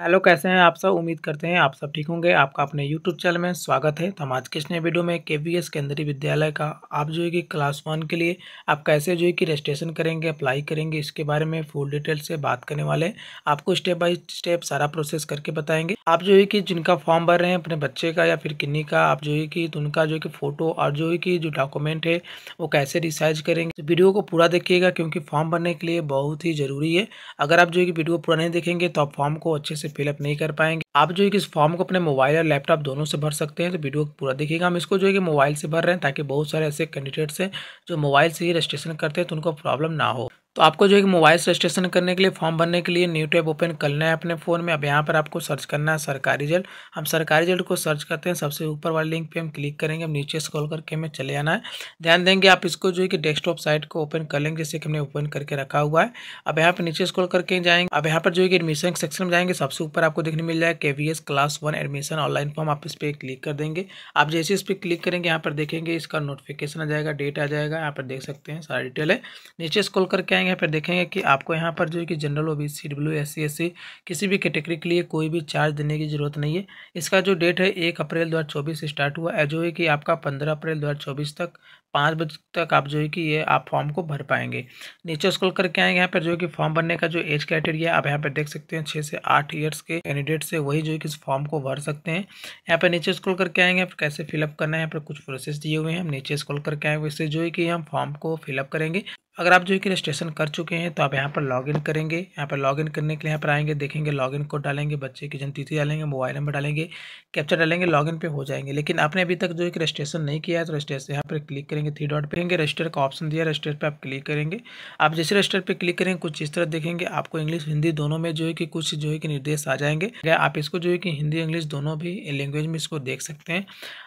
hello कैसे हैं आप सब उम्मीद करते हैं आप सब ठीक होंगे आपका अपने यूट्यूब चैनल में स्वागत है तो हम आज के इस नए वीडियो में के वी एस केंद्रीय विद्यालय का आप जो है कि क्लास वन के लिए आप कैसे जो है कि रजिस्ट्रेशन करेंगे अप्लाई करेंगे इसके बारे में फुल डिटेल से बात करने वाले हैं आपको स्टेप बाय स्टेप सारा प्रोसेस करके बताएंगे आप जो है कि जिनका फॉर्म भर रहे हैं अपने बच्चे का या फिर किन्नी का आप जो है कि तो उनका जो है कि फोटो और जो है कि जो डॉक्यूमेंट है वो कैसे रिसाइज करेंगे तो वीडियो को पूरा देखिएगा क्योंकि फॉर्म भरने के लिए बहुत ही जरूरी है अगर आप जो है कि वीडियो पूरा नहीं देखेंगे तो आप फॉर्म को अच्छे से फिलअप नहीं कर पाएंगे आप जो है कि इस फॉर्म को अपने मोबाइल और लैपटॉप दोनों से भर सकते हैं तो वीडियो पूरा देखिएगा हम इसको जो है कि मोबाइल से भर रहे हैं ताकि बहुत सारे ऐसे कैंडिडेट्स हैं जो मोबाइल से ही रजिस्ट्रेशन करते हैं तो उनको प्रॉब्लम ना हो तो आपको जो है मोबाइल रजिस्ट्रेशन करने के लिए फॉर्म भरने के लिए न्यू टैब ओपन करना है अपने फ़ोन में अब यहाँ पर आपको सर्च करना है सरकारी रिजल्ट हम सरकारी रिजल्ट को सर्च करते हैं सबसे ऊपर वाले लिंक पे हम क्लिक करेंगे हम नीचे स्क्रॉल करके हमें चले आना है ध्यान देंगे आप इसको जो है कि डेस्कटॉप साइट को ओपन कर लेंगे जैसे कि हमने ओपन करके रखा हुआ है अब यहाँ पर नीचे स्कॉल करके जाएंगे अब यहाँ पर जो है कि एडमिशन सेक्शन में जाएंगे सबसे ऊपर आपको देखने मिल जाएगा के class one admission online form आप इस पर क्लिक कर देंगे आप जैसे इस पर क्लिक करेंगे यहाँ पर देखेंगे इसका नोटिफिकेशन आ जाएगा डेट आ जाएगा यहाँ पर देख सकते हैं सारा डिटेल है नीचे स्कॉल करके जाएंगे फिर देखेंगे कि आपको यहाँ पर जो है कि general O B C W S C किसी भी कैटेगरी के लिए कोई भी चार्ज देने की जरूरत नहीं है इसका जो डेट है एक अप्रैल दो स्टार्ट हुआ है जो है कि आपका पंद्रह अप्रैल दो तक पाँच बजे तक आप जो है कि ये आप फॉर्म को भर पाएंगे नीचे स्कूल करके आएंगे यहाँ पर जो है कि फॉर्म भरने का जो एज क्राइटेरिया आप यहाँ पर देख सकते हैं छः से आठ ईयर्स के कैंडिडेट से वही जो है कि इस फॉर्म को भर सकते हैं यहाँ पर नीचे स्कूल करके आएंगे फिर कैसे फिलअप करना है यहाँ पर कुछ प्रोसेस दिए हुए हैं हम नीचे स्कूल करके आएंगे इससे जो है कि हम फॉर्म को फिलअप करेंगे अगर आप जो है कि रजिस्ट्रेशन कर चुके हैं तो आप यहाँ पर लॉगिन करेंगे यहाँ पर लॉगिन करने के लिए यहाँ पर आएंगे देखेंगे लॉगिन कोड डालेंगे बच्चे की जन्मतिथि डालेंगे मोबाइल नंबर डालेंगे कैप्चर डालेंगे लॉगिन पे हो जाएंगे लेकिन आपने अभी तक जो है कि रजिस्ट्रेशन नहीं किया है तो रजिस्ट्रेशन यहाँ पर क्लिक करेंगे थ्री डॉट पे रजिस्टर का ऑप्शन दिया रजिस्टर पर आप क्लिक करेंगे आप जैसे रजिस्टर पर क्लिक करेंगे कुछ इस तरह देखेंगे आपको इंग्लिश हिंदी दोनों में जो है कि कुछ जो है कि निर्देश आ जाएंगे आप इसको जो है कि हिंदी इंग्लिश दोनों भी लैंग्वेज में इसको देख सकते हैं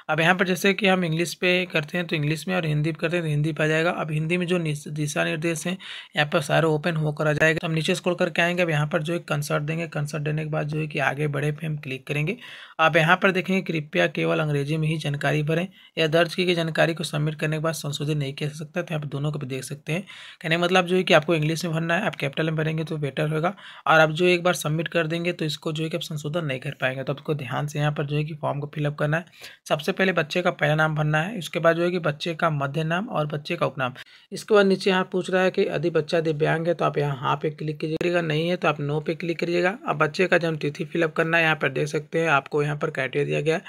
अब यहाँ पर जैसे कि हम इंग्लिश पे करते हैं तो इंग्लिश में और हिंदी करते हैं तो हिंदी पर आ जाएगा अब हिंदी में जो दिशा दिशा निर्देश हैं यहाँ पर सारे ओपन हो करा जाएगा तो हम नीचे स्क्रॉल करके आएंगे अब यहाँ पर जो है कंसर्ट देंगे कंसर्ट देने के बाद जो है कि आगे बढ़े पे हम क्लिक करेंगे आप यहाँ पर देखेंगे कृपया केवल अंग्रेजी में ही जानकारी भरें या दर्ज की गई जानकारी को सबमिट करने के बाद संशोधित नहीं किया सकते तो आप दोनों को भी देख सकते हैं कहने मतलब जो है कि आपको इंग्लिश में भरना है आप कैपिटल में भरेंगे तो बेटर होगा और आप जो एक बार सबमिट कर देंगे तो इसको जो है कि आप संशोधन नहीं कर पाएंगे तो आपको ध्यान से यहाँ पर जो है कि फॉर्म को फिलअप करना है सबसे पहले बच्चे का पहला नाम भरना है उसके बाद जो है कि बच्चे का मध्य नाम और बच्चे का उपनाम इसके बाद नीचे यहाँ पूछ रहा है कि यदि बच्चा दिव्यांग है तो आप यहाँ हाँ पे क्लिक कीजिएगा नहीं है तो आप नो पे क्लिक करिएगा अब बच्चे का जन्म तिथि फिलअप करना है यहाँ पर देख सकते हैं आपको यहाँ पर क्राइटेरिया दिया गया है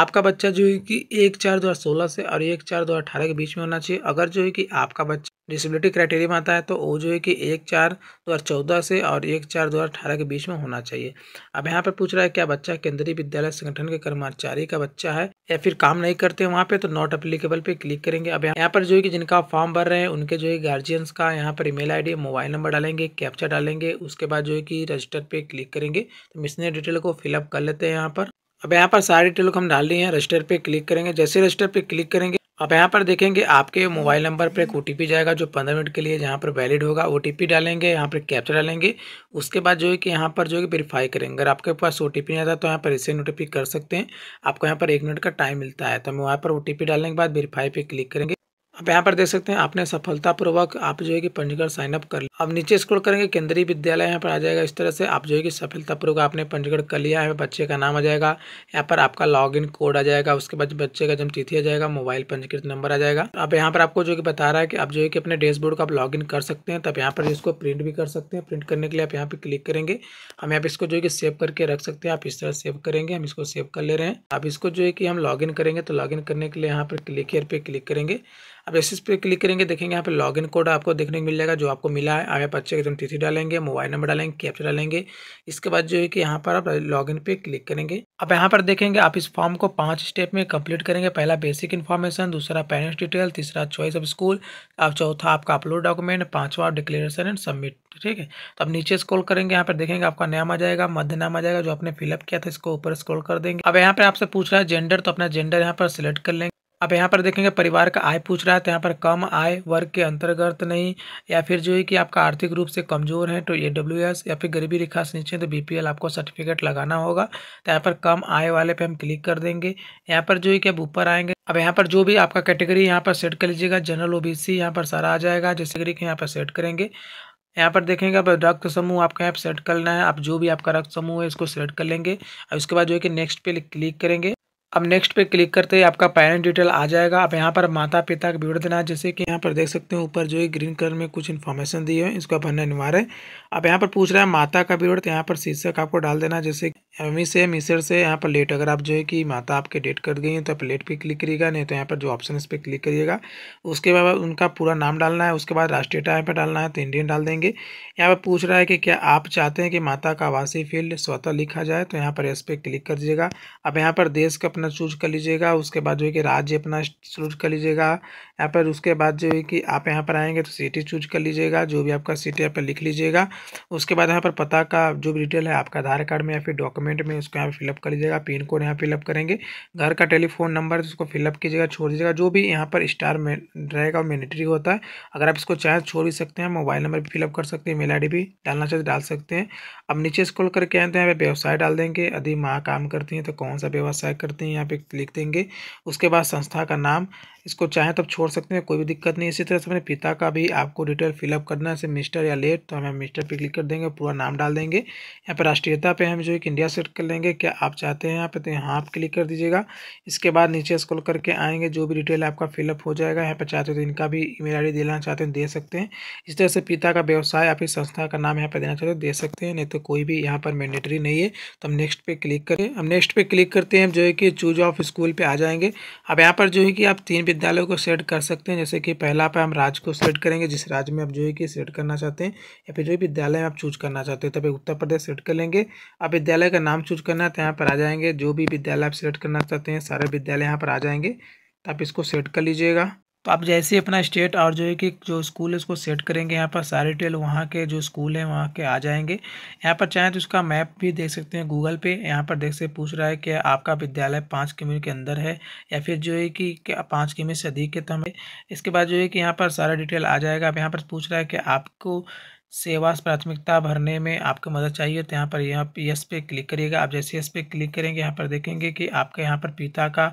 आपका बच्चा जो है कि एक चार दो हज़ार सोलह से और एक चार दो हज़ार अठारह के बीच में होना चाहिए अगर जो है कि आपका बच्चा डिसेबिलिटी क्राइटेरिया में आता है तो वो जो है कि एक चार दो हज़ार चौदह से और एक चार दो हज़ार अठारह के बीच में होना चाहिए अब यहाँ पर पूछ रहा है क्या बच्चा केंद्रीय विद्यालय संगठन के कर्मचारी का बच्चा है या फिर काम नहीं करते हैं वहाँ पे तो नॉट अप्लीकेबल पे क्लिक करेंगे अब यहाँ पर जो है कि जिनका फॉर्म भर रहे हैं उनके जो है गार्जियंस का यहाँ पर ईमेल आईडी मोबाइल नंबर डालेंगे कैप्चा डालेंगे उसके बाद जो है कि रजिस्टर पे क्लिक करेंगे तो मिसनरी डिटेल को फिलअप कर लेते हैं यहाँ पर अब यहाँ पर सारी डिटेल को हम डाल रही हैं रजिस्टर पे क्लिक करेंगे जैसे रजिस्टर पे क्लिक करेंगे आप यहाँ पर देखेंगे आपके मोबाइल नंबर पर एक ओ जाएगा जो पंद्रह मिनट के लिए जहाँ पर वैलिड होगा ओ डालेंगे यहाँ पर कैप्चर डालेंगे उसके बाद जो है कि यहाँ पर जो है वेरीफाई करेंगे अगर आपके पास ओ नहीं आता तो यहाँ पर इसे नोटिफाई कर सकते हैं आपको यहाँ पर एक मिनट का टाइम मिलता है तो हम वहाँ पर ओ डालने के बाद वेरीफाई पर क्लिक करेंगे आप यहाँ पर देख सकते हैं आपने सफलतापूर्वक आप जो है कि पंजीकरण साइन अप कर लिया अब नीचे स्क्रॉल करेंगे केंद्रीय विद्यालय यहाँ पर आ जाएगा इस तरह से आप जो है कि सफलतापूर्वक आपने पंजीकरण कर लिया है बच्चे का नाम आ जाएगा यहाँ पर आपका लॉगिन कोड आ जाएगा उसके बाद बच्चे का जन्म तिथि आ जाएगा मोबाइल पंजीकृत नंबर आ जाएगा अब यहाँ पर आपको जो कि बता रहा है कि आप जो है कि अपने डैशबोर्ड को आप इन कर सकते हैं तब यहाँ पर इसको प्रिंट भी कर सकते हैं प्रिंट करने के लिए आप यहाँ पर क्लिक करेंगे हम यहाँ पर इसको जो है कि सेव करके रख सकते हैं आप इस तरह सेव करेंगे हम इसको सेव कर ले रहे हैं आप इसको जो है कि हम इन करेंगे तो इन करने के लिए यहाँ पर क्लिक हेयर पर क्लिक करेंगे अब एस एस पे क्लिक करेंगे देखेंगे यहाँ पे लॉगिन कोड आपको देखने को मिल जाएगा जो आपको मिला है आगे बच्चे पर एकदम तिथि डालेंगे मोबाइल नंबर डालेंगे कैप्चर डालेंगे इसके बाद जो है कि यहाँ पर आप लॉगिन पे क्लिक करेंगे अब यहाँ पर देखेंगे आप इस फॉर्म को पाँच स्टेप में कंप्लीट करेंगे पहला बेसिक इन्फॉर्मेशन दूसरा पेरेंट्स डिटेल तीसरा चॉइस ऑफ स्कूल अब चौथा आपका अपलोड डॉक्यूमेंट पाँचवा डिक्लेरेशन एंड सबमिट ठीक है तो अब नीचे स्क्रॉल करेंगे यहाँ पर देखेंगे आपका नाम आ जाएगा मध्य नाम आ जाएगा जो आपने फिलअप किया था इसको ऊपर स्क्रॉल कर देंगे अब यहाँ पर आपसे पूछ रहा है जेंडर तो अपना जेंडर यहाँ पर सिलेक्ट कर लेंगे अब यहाँ पर देखेंगे परिवार का आय पूछ रहा है तो यहाँ पर कम आय वर्ग के अंतर्गत नहीं या फिर जो है कि आपका आर्थिक रूप से कमजोर है तो ए डब्ल्यू एस या फिर गरीबी रेखा से नीचे तो एल आपको सर्टिफिकेट लगाना होगा तो यहाँ पर कम आय वाले पे हम क्लिक कर देंगे यहाँ पर जो है कि आप ऊपर आएंगे अब यहाँ पर जो भी आपका कैटेगरी यहाँ पर सेट कर लीजिएगा जनरल सी यहाँ पर सारा आ जाएगा जैसे गरीब यहाँ पर सेट करेंगे यहाँ पर देखेंगे अब रक्त समूह आपका पर सेट करना है आप जो भी आपका रक्त समूह है इसको सेलेक्ट कर लेंगे और उसके बाद जो है कि नेक्स्ट पे क्लिक करेंगे अब नेक्स्ट पे क्लिक करते ही आपका पेरेंट डिटेल आ जाएगा आप यहाँ पर माता पिता का विवरण देना जैसे कि यहाँ पर देख सकते हैं ऊपर जो है ग्रीन कलर में कुछ इन्फॉर्मेशन दी है इसको भरना अनिवार्य है आप यहाँ पर पूछ रहे हैं माता का विवरण तो यहाँ पर शीर्षक आपको डाल देना जैसे एम ई से मिसर से यहाँ पर लेट अगर आप जो है कि माता आपके डेट कर गई हैं तो आप लेट पे क्लिक करिएगा नहीं तो यहाँ पर जो ऑप्शन इस पर क्लिक करिएगा उसके बाद उनका पूरा नाम डालना है उसके बाद राष्ट्रीय टाइम पर डालना है तो इंडियन डाल देंगे यहाँ पर पूछ रहा है कि क्या आप चाहते हैं कि माता का आवासीय फील्ड स्वतः लिखा जाए तो यहाँ पर इस पर क्लिक कर दीजिएगा आप यहाँ पर देश का अपना चूज कर लीजिएगा उसके बाद जो है कि राज्य अपना चूज कर लीजिएगा यहाँ पर उसके बाद जो है कि आप यहाँ पर आएँगे तो सिटी चूज कर लीजिएगा जो भी आपका सिटी यहाँ पर लिख लीजिएगा उसके बाद यहाँ पर पता का जो भी डिटेल है आपका आधार कार्ड में या फिर डॉक्यूमेंट कमेंट में इसको यहाँ पे फिलअप कर लीजिएगा पिन कोड यहाँ फिलअप करेंगे घर का टेलीफोन नंबर उसको फिलअप कीजिएगा छोड़ दीजिएगा जो भी यहाँ पर स्टार में रहेगा मैनेटरी होता है अगर आप इसको चाहें तो छोड़ भी सकते हैं मोबाइल नंबर भी फिलअप कर सकते हैं मेल आई भी डालना चाहते तो डाल सकते हैं अब नीचे स्कूल करके आते हैं व्यवसाय डाल देंगे यदि माँ काम करती हैं तो कौन सा व्यवसाय करती हैं यहाँ पे लिख देंगे उसके बाद संस्था का नाम इसको चाहें तो छोड़ सकते हैं कोई भी दिक्कत नहीं इसी तरह से अपने पिता का भी आपको डिटेल फिलअप करना है मिस्टर या लेट तो हम मिस्टर पे क्लिक कर देंगे पूरा नाम डाल देंगे यहाँ पर राष्ट्रीयता पे हम जो है इंडिया सेट कर लेंगे क्या आप चाहते हैं यहाँ पे तो यहाँ आप क्लिक कर दीजिएगा इसके बाद नीचे स्क्रॉल करके आएंगे जो भी डिटेल आपका फिलअप हो जाएगा यहाँ पे चाहते हो तो इनका भी ईमेल आई देना चाहते हैं दे सकते हैं इस तरह से पिता का व्यवसाय आपकी संस्था का नाम यहाँ पर देना चाहते हो दे सकते हैं नहीं तो कोई भी यहाँ पर मैंडेटरी नहीं है तो हम नेक्स्ट पे क्लिक करें हम नेक्स्ट पे क्लिक करते हैं जो है कि चूज ऑफ स्कूल पर आ जाएंगे अब यहाँ पर जो है कि आप तीन विद्यालयों को सेट कर सकते हैं जैसे कि पहला पर हम राज्य को सेट करेंगे जिस राज्य में आप जो है कि सेट करना चाहते हैं या फिर जो विद्यालय आप चूज करना चाहते हैं तभी तो उत्तर प्रदेश सेट कर लेंगे आप विद्यालय का नाम चूज करना है तो यहाँ पर आ जाएंगे जो भी विद्यालय आप सेलेक्ट करना चाहते हैं सारे विद्यालय यहाँ पर आ जाएंगे तो आप इसको सेट कर लीजिएगा तो आप जैसे ही अपना स्टेट और जो है कि जो स्कूल है उसको सेट करेंगे यहाँ पर सारे डिटेल वहाँ के जो स्कूल हैं वहाँ के आ जाएंगे यहाँ पर चाहें तो उसका मैप भी देख सकते हैं गूगल पे यहाँ पर देख से पूछ रहा है कि आपका विद्यालय पाँच किमी के अंदर है या फिर जो है कि पाँच किमी से अधिक है तो हमें इसके बाद जो है कि यहाँ पर सारा डिटेल आ जाएगा अब यहाँ पर पूछ रहा है कि आपको सेवा प्राथमिकता भरने में आपको मदद चाहिए तो यहाँ पर यहाँ पर यस पे क्लिक करिएगा आप जैसे यस पे क्लिक करेंगे यहाँ पर देखेंगे कि आपके यहाँ पर पिता का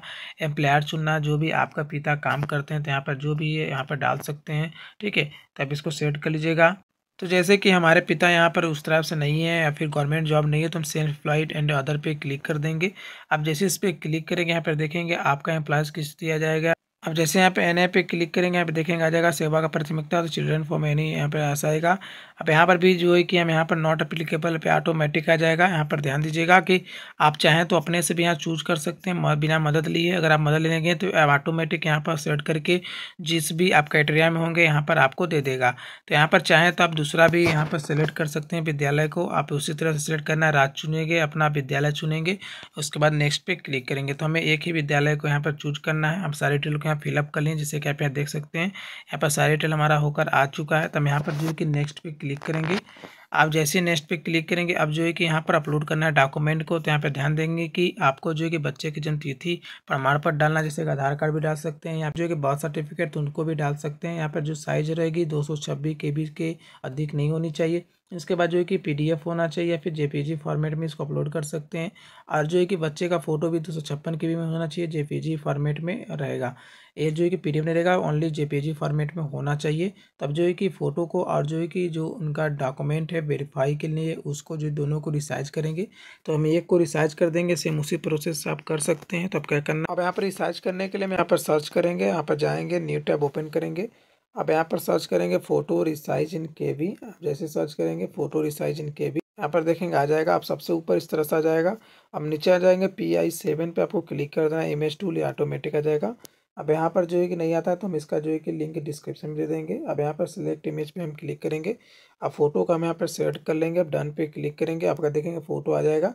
एम्प्लॉयर चुनना जो भी आपका पिता काम करते हैं तो यहाँ पर जो भी है यहाँ पर डाल सकते हैं ठीक है तो आप इसको सेट कर लीजिएगा तो जैसे कि हमारे पिता यहाँ पर उस तरफ से नहीं है या फिर गवर्नमेंट जॉब नहीं है तो हम सेल्फ एम्प्लॉयड एंड अदर पे क्लिक कर देंगे आप जैसे इस पर क्लिक करेंगे यहाँ पर देखेंगे आपका एम्प्लॉयज़ किस दिया जाएगा अब जैसे यहाँ पे एन ए पे क्लिक करेंगे यहाँ पे देखेंगे आ जाएगा सेवा का प्राथमिकता तो चिल्ड्रन फॉर्म एनी यहाँ पे ऐसा आएगा अब यहाँ पर भी जो है कि हम यहाँ पर नॉट अप्लीकेबल पे ऑटोमेटिक आ जाएगा यहाँ पर ध्यान दीजिएगा कि आप चाहें तो अपने से भी यहाँ चूज कर सकते हैं बिना मदद लिए अगर आप मदद लेंगे तो ऑटोमेटिक यहाँ पर सेट करके जिस भी आप क्राइटेरिया में होंगे यहाँ पर आपको दे देगा तो यहाँ पर चाहें तो आप दूसरा भी यहाँ पर सेलेक्ट कर सकते हैं विद्यालय को आप उसी तरह से सेलेक्ट करना है राज्य चुनेंगे अपना विद्यालय चुनेंगे उसके बाद नेक्स्ट पे क्लिक करेंगे तो हमें एक ही विद्यालय को यहाँ पर चूज करना है हम सारे डिटेल को यहाँ फिलअप कर लें जैसे कि आप यहाँ देख सकते हैं यहाँ पर सारे डिटेल हमारा होकर आ चुका है तो हम यहाँ पर जो है कि नेक्स्ट पे क्लिक करेंगे आप जैसे नेक्स्ट पे क्लिक करेंगे अब जो है कि यहाँ पर अपलोड करना है डॉक्यूमेंट को तो यहाँ पर ध्यान देंगे कि आपको जो है कि बच्चे की जन्म तिथि प्रमाण पत्र डालना जैसे कि आधार कार्ड भी डाल सकते हैं यहाँ जो है कि बर्थ सर्टिफिकेट तो उनको भी डाल सकते हैं यहाँ पर जो साइज रहेगी दो सौ के बीच के अधिक नहीं होनी चाहिए इसके बाद जो है कि पीडीएफ होना चाहिए या फिर जेपीजी फॉर्मेट में इसको अपलोड कर सकते हैं और जो है कि बच्चे का फोटो भी दो सौ छप्पन के बी में होना चाहिए जेपीजी फॉर्मेट में रहेगा ये जो है कि पीडीएफ नहीं रहेगा ओनली जेपीजी फॉर्मेट में होना चाहिए तब जो है कि फ़ोटो को और जो है कि जो उनका डॉक्यूमेंट है वेरीफाई के लिए उसको जो दोनों को रिसाइज करेंगे तो हम एक को रिसाइज कर देंगे सेम उसी प्रोसेस आप कर सकते हैं तब तो क्या करना अब यहाँ पर रिसाइज करने के लिए हम यहाँ पर सर्च करेंगे यहाँ पर जाएंगे न्यू टैब ओपन करेंगे अब यहाँ पर सर्च करेंगे फोटो रिसाइज इन के बी आप जैसे सर्च करेंगे फोटो रिसाइज इन के बी यहाँ पर देखेंगे आ जाएगा आप सबसे ऊपर इस तरह से आ जाएगा अब नीचे आ जाएंगे पी आई सेवन पर आपको क्लिक कर देना है इमेज टूल या ऑटोमेटिक आ जाएगा अब यहाँ पर जो है कि नहीं आता है तो हम इसका जो है कि लिंक डिस्क्रिप्शन में दे देंगे अब यहाँ पर सिलेक्ट इमेज पे हम क्लिक करेंगे अब फोटो का हम यहाँ पर सेलेक्ट कर लेंगे अब डन पे क्लिक करेंगे आपका देखेंगे फ़ोटो आ जाएगा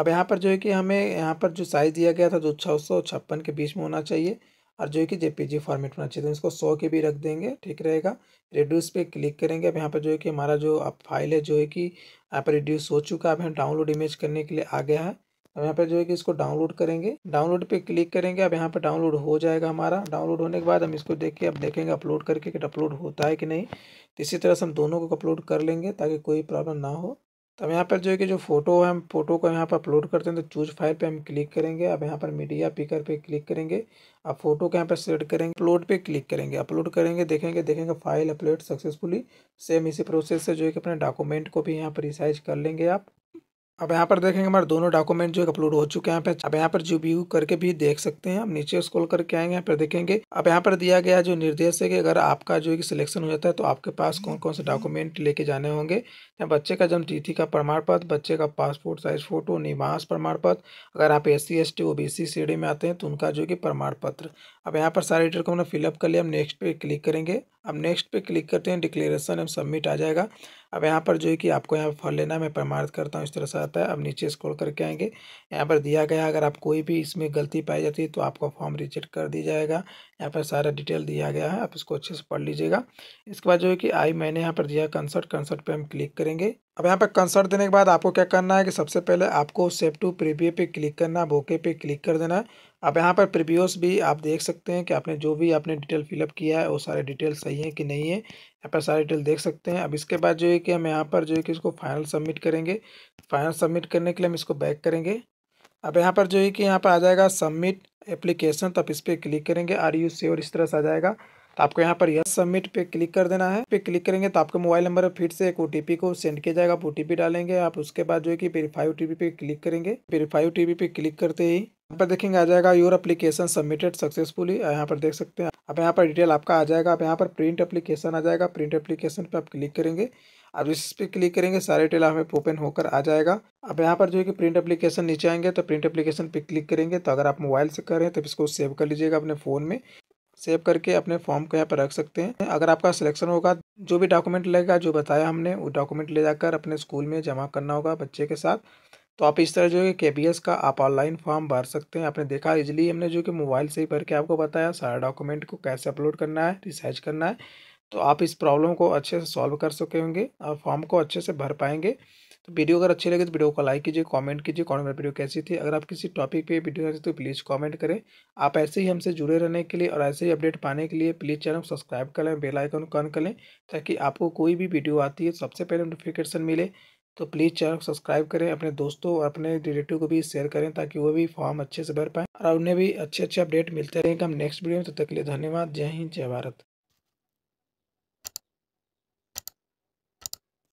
अब यहाँ पर जो है कि हमें यहाँ पर जो साइज़ दिया गया था जो छः सौ छप्पन के बीच में होना चाहिए और जो कि जेपीजी फॉर्मेट में अच्छे तो इसको सौ के भी रख देंगे ठीक रहेगा रिड्यूस पे क्लिक करेंगे अब यहाँ पर जो है कि हमारा जो फाइल है जो है कि यहाँ पर रिड्यूस हो चुका है अब यहाँ डाउनलोड इमेज करने के लिए आ गया है अब यहाँ पर जो है कि इसको डाउनलोड करेंगे डाउनलोड पर क्लिक करेंगे अब यहाँ पर डाउनलोड हो जाएगा हमारा डाउनलोड होने के बाद हम इसको देख के अब देखेंगे अपलोड करके कि अपलोड होता है कि नहीं तो इसी तरह से हम दोनों को अपलोड कर लेंगे ताकि कोई प्रॉब्लम ना हो तो अब यहाँ पर जो है कि जो फोटो है हम फोटो को यहाँ पर अपलोड करते हैं तो चूज फाइल पे हम क्लिक करेंगे अब यहाँ पर मीडिया पिकर पे क्लिक करेंगे अब फोटो को यहाँ पर सेलेक्ट करेंगे अपलोड पे क्लिक करेंगे अपलोड करेंगे देखेंगे देखेंगे फाइल अपलोड सक्सेसफुली सेम इसी प्रोसेस से जो है कि अपने डॉक्यूमेंट को भी यहाँ पर रिसाइज कर लेंगे आप अब यहाँ पर देखेंगे हमारे दोनों डॉक्यूमेंट जो है अपलोड हो चुके हैं अब यहाँ पर जो व्यू करके भी देख सकते हैं हम नीचे स्क्रॉल करके आएंगे यहाँ पर देखेंगे अब यहाँ पर दिया गया जो निर्देश है कि अगर आपका जो है सिलेक्शन हो जाता है तो आपके पास कौन कौन से डॉक्यूमेंट लेके जाने होंगे या बच्चे का जन्म तिथि का प्रमाण पत्र बच्चे का पासपोर्ट साइज फोटो निवास प्रमाण पत्र अगर आप S C S T O B C श्रेणी में आते हैं तो उनका जो कि प्रमाण पत्र अब यहाँ पर सारे डिटेल को हमने फिलअप कर लिया हम नेक्स्ट पे क्लिक करेंगे अब नेक्स्ट पे क्लिक करते हैं डिक्लेरेशन एम सबमिट आ जाएगा अब यहाँ पर जो है कि आपको यहाँ पर फल लेना है मैं प्रमाणित करता हूँ इस तरह से आता है अब नीचे स्क्रॉल करके आएंगे यहाँ पर दिया गया अगर आप कोई भी इसमें गलती पाई जाती है तो आपका फॉर्म रिजेक्ट कर दिया जाएगा यहाँ पर सारा डिटेल दिया गया है आप इसको अच्छे से पढ़ लीजिएगा इसके बाद जो है कि आई मैंने यहाँ पर दिया है कंसर्ट कंसर्ट पर हम क्लिक करेंगे अब यहाँ पर कंसर्ट देने के बाद आपको क्या करना है कि सबसे पहले आपको सेव टू प्रीव्यू पे क्लिक करना बोके पे क्लिक कर देना है अब यहाँ पर प्रीव्यूस भी आप देख सकते हैं कि आपने जो भी आपने डिटेल फिलअप किया है वो सारे डिटेल सही है कि नहीं है यहाँ पर सारे डिटेल देख सकते हैं अब इसके बाद जो है कि हम यहाँ पर जो है कि इसको फाइनल सबमिट करेंगे फाइनल सबमिट करने के लिए हम इसको बैक करेंगे अब यहाँ पर जो है कि यहाँ पर आ जाएगा सबमिट एप्लीकेशन तो आप इस पर क्लिक करेंगे आर यू से और इस तरह से आ जाएगा तो आपको यहाँ पर यस सबमिट पे क्लिक कर देना है पे क्लिक करेंगे तो आपके मोबाइल नंबर पर फिर से एक ओ को सेंड किया जाएगा आप ओ डालेंगे आप उसके बाद जो है कि वेरीफाई ओटीपी पे क्लिक करेंगे वेरीफाई ओटीपी पे क्लिक करते ही यहाँ पर देखेंगे आ जाएगा योर एप्लीकेशन सबमिटेड सक्सेसफुली यहाँ पर देख सकते हैं अब यहाँ पर डिटेल आपका आ जाएगा अब यहाँ पर प्रिंट एप्लीकेशन आ जाएगा प्रिंट एप्लीकेशन पर आप क्लिक करेंगे अब इस पर क्लिक करेंगे सारे टेल हमें ओपन होकर आ जाएगा अब यहाँ पर जो है कि प्रिंट एप्लीकेशन नीचे आएंगे तो प्रिंट एप्लीकेशन पर क्लिक करेंगे तो अगर आप मोबाइल से करें तो इसको सेव कर लीजिएगा अपने फ़ोन में सेव करके अपने फॉर्म को यहाँ पर रख सकते हैं अगर आपका सिलेक्शन होगा जो भी डॉक्यूमेंट लगेगा जो बताया हमने वो डॉक्यूमेंट ले जाकर अपने स्कूल में जमा करना होगा बच्चे के साथ तो आप इस तरह जो है के का आप ऑनलाइन फॉर्म भर सकते हैं आपने देखा इजिली हमने जो कि मोबाइल से ही भर के आपको बताया सारा डॉक्यूमेंट को कैसे अपलोड करना है रिसर्च करना है तो आप इस प्रॉब्लम को अच्छे से सॉल्व कर सके होंगे और फॉर्म को अच्छे से भर पाएंगे तो वीडियो अगर अच्छी लगे तो वीडियो को लाइक कीजिए कमेंट कीजिए कौन मेरी वीडियो कैसी थी अगर आप किसी टॉपिक पे वीडियो चाहते तो प्लीज़ कमेंट करें आप ऐसे ही हमसे जुड़े रहने के लिए और ऐसे ही अपडेट पाने के लिए प्लीज़ चैनल को सब्सक्राइब कर लें बेल आइकन को ऑन कर लें ताकि आपको कोई भी वीडियो आती है सबसे पहले नोटिफिकेशन मिले तो प्लीज़ चैनल को सब्सक्राइब करें अपने दोस्तों और अपने रिलेटिव को भी शेयर करें ताकि वो भी फॉर्म अच्छे से भर पाएँ और उन्हें भी अच्छे अच्छे अपडेट मिलते रहेंगे हम नेक्स्ट वीडियो में तब तो तक के लिए धन्यवाद जय हिंद जय भारत